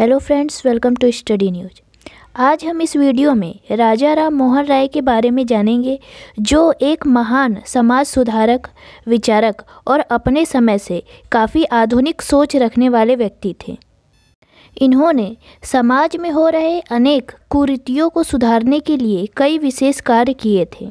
hello friends welcome to study news आज हम इस वीडियो में राजा राम मोहन राय के बारे में जानेंगे जो एक महान समाज सुधारक विचारक और अपने समय से काफ़ी आधुनिक सोच रखने वाले व्यक्ति थे इन्होंने समाज में हो रहे अनेक कुरीतियों को सुधारने के लिए कई विशेष कार्य किए थे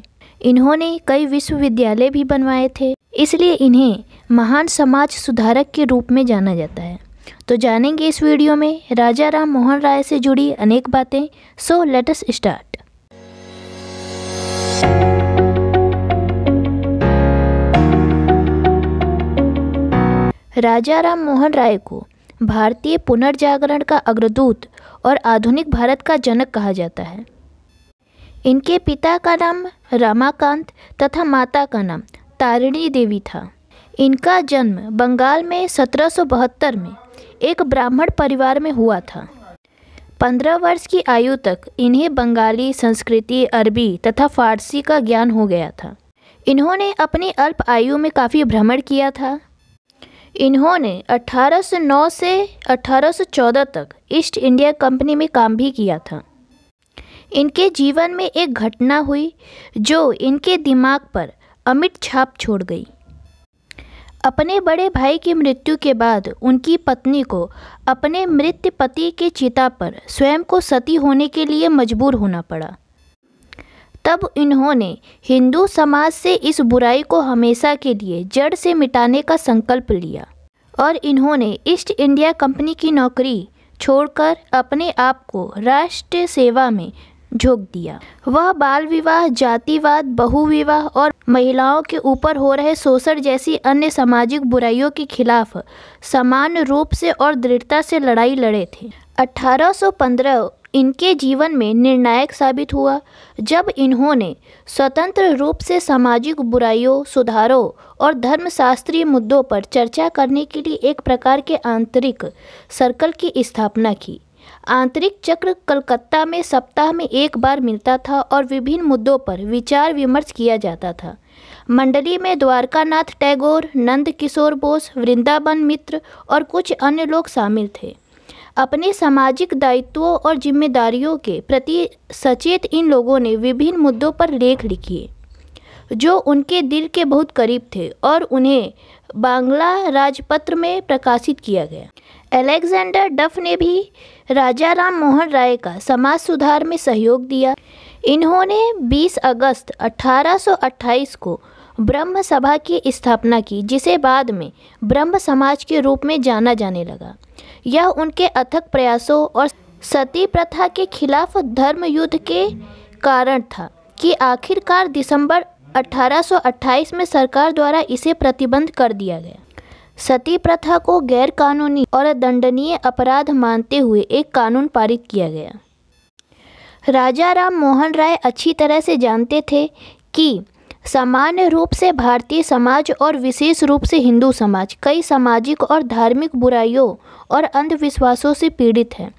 इन्होंने कई विश्वविद्यालय भी बनवाए थे इसलिए इन्हें महान समाज सुधारक के रूप में जाना जाता है तो जानेंगे इस वीडियो में राजा राम मोहन राय से जुड़ी अनेक बातें so let's start Raja Ram Mohan Roy को भारतीय पुनर्जागरण का अग्रदूत और आधुनिक भारत का जनक कहा जाता है इनके पिता का नाम रामाकांत तथा माता का नाम तारिणी देवी था इनका जन्म बंगाल में 1772 में एक ब्राह्मण परिवार में हुआ था पंद्रह वर्ष की आयु तक इन्हें बंगाली संस्कृति अरबी तथा फारसी का ज्ञान हो गया था इन्होंने अपनी अल्प आयु में काफ़ी भ्रमण किया था इन्होंने 1809 से 1814 तक ईस्ट इंडिया कंपनी में काम भी किया था इनके जीवन में एक घटना हुई जो इनके दिमाग पर अमिट छाप छोड़ गई अपने बड़े भाई की मृत्यु के बाद उनकी पत्नी को अपने मृत पति के चिता पर स्वयं को सती होने के लिए मजबूर होना पड़ा तब इन्होंने हिंदू समाज से इस बुराई को हमेशा के लिए जड़ से मिटाने का संकल्प लिया और इन्होंने ईस्ट इंडिया कंपनी की नौकरी छोड़कर अपने आप को राष्ट्र सेवा में झोंक दिया वह बाल विवाह जातिवाद बहुविवाह और महिलाओं के ऊपर हो रहे शोषण जैसी अन्य सामाजिक बुराइयों के खिलाफ समान रूप से और दृढ़ता से लड़ाई लड़े थे 1815 इनके जीवन में निर्णायक साबित हुआ जब इन्होंने स्वतंत्र रूप से सामाजिक बुराइयों सुधारों और धर्मशास्त्रीय मुद्दों पर चर्चा करने के लिए एक प्रकार के आंतरिक सर्कल की स्थापना की आंतरिक चक्र कलकत्ता में सप्ताह में एक बार मिलता था और विभिन्न मुद्दों पर विचार विमर्श किया जाता था मंडली में द्वारकानाथ टैगोर नंद किशोर बोस वृंदावन मित्र और कुछ अन्य लोग शामिल थे अपने सामाजिक दायित्वों और जिम्मेदारियों के प्रति सचेत इन लोगों ने विभिन्न मुद्दों पर लेख लिखिए जो उनके दिल के बहुत करीब थे और उन्हें बांग्ला राजपत्र में प्रकाशित किया गया अलेक्जेंडर डफ ने भी राजा राम मोहन राय का समाज सुधार में सहयोग दिया इन्होंने 20 अगस्त 1828 को ब्रह्म सभा की स्थापना की जिसे बाद में ब्रह्म समाज के रूप में जाना जाने लगा यह उनके अथक प्रयासों और सती प्रथा के खिलाफ धर्म युद्ध के कारण था कि आखिरकार दिसंबर 1828 में सरकार द्वारा इसे प्रतिबंध कर दिया गया सती प्रथा को गैरकानूनी और दंडनीय अपराध मानते हुए एक कानून पारित किया गया राजा राम मोहन राय अच्छी तरह से जानते थे कि सामान्य रूप से भारतीय समाज और विशेष रूप से हिंदू समाज कई सामाजिक और धार्मिक बुराइयों और अंधविश्वासों से पीड़ित हैं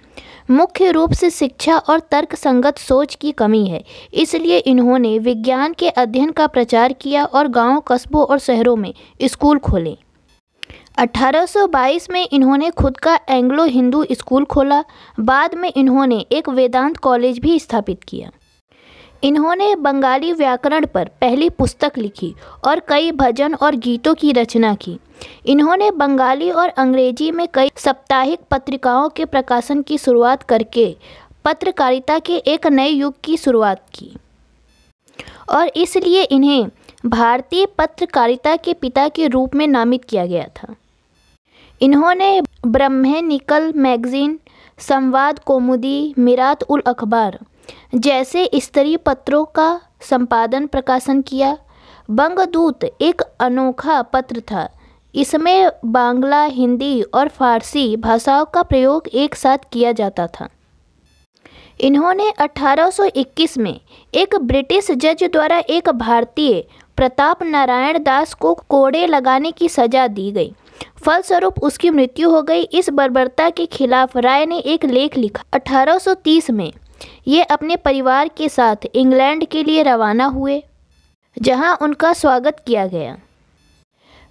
मुख्य रूप से शिक्षा और तर्कसंगत सोच की कमी है इसलिए इन्होंने विज्ञान के अध्ययन का प्रचार किया और गांव कस्बों और शहरों में स्कूल खोले 1822 में इन्होंने खुद का एंग्लो हिंदू स्कूल खोला बाद में इन्होंने एक वेदांत कॉलेज भी स्थापित किया इन्होंने बंगाली व्याकरण पर पहली पुस्तक लिखी और कई भजन और गीतों की रचना की इन्होंने बंगाली और अंग्रेजी में कई साप्ताहिक पत्रिकाओं के प्रकाशन की शुरुआत करके पत्रकारिता के एक नए युग की शुरुआत की और इसलिए इन्हें भारतीय पत्रकारिता के पिता के रूप में नामित किया गया था इन्होंने ब्रह्मे निकल मैगज़ीन संवाद कौमुदी मिरात उल अखबार जैसे स्त्री पत्रों का संपादन प्रकाशन किया बंगदूत एक अनोखा पत्र था इसमें बांग्ला हिंदी और फारसी भाषाओं का प्रयोग एक साथ किया जाता था इन्होंने 1821 में एक ब्रिटिश जज द्वारा एक भारतीय प्रताप नारायण दास को कोड़े लगाने की सजा दी गई फलस्वरूप उसकी मृत्यु हो गई इस बर्बरता के खिलाफ राय ने एक लेख लिखा 1830 में ये अपने परिवार के साथ इंग्लैंड के लिए रवाना हुए जहां उनका स्वागत किया गया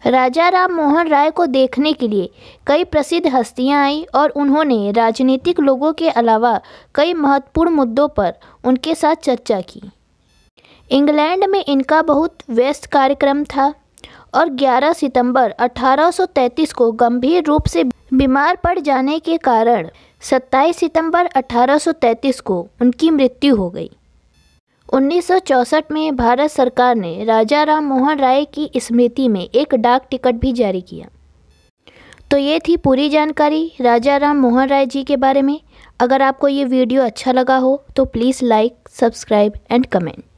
राजा राम मोहन राय को देखने के लिए कई प्रसिद्ध हस्तियां आईं और उन्होंने राजनीतिक लोगों के अलावा कई महत्वपूर्ण मुद्दों पर उनके साथ चर्चा की इंग्लैंड में इनका बहुत व्यस्त कार्यक्रम था और 11 सितंबर 1833 को गंभीर रूप से बीमार पड़ जाने के कारण 27 सितंबर 1833 को उनकी मृत्यु हो गई 1964 में भारत सरकार ने राजा राम मोहन राय की स्मृति में एक डाक टिकट भी जारी किया तो ये थी पूरी जानकारी राजा राम मोहन राय जी के बारे में अगर आपको ये वीडियो अच्छा लगा हो तो please like subscribe and comment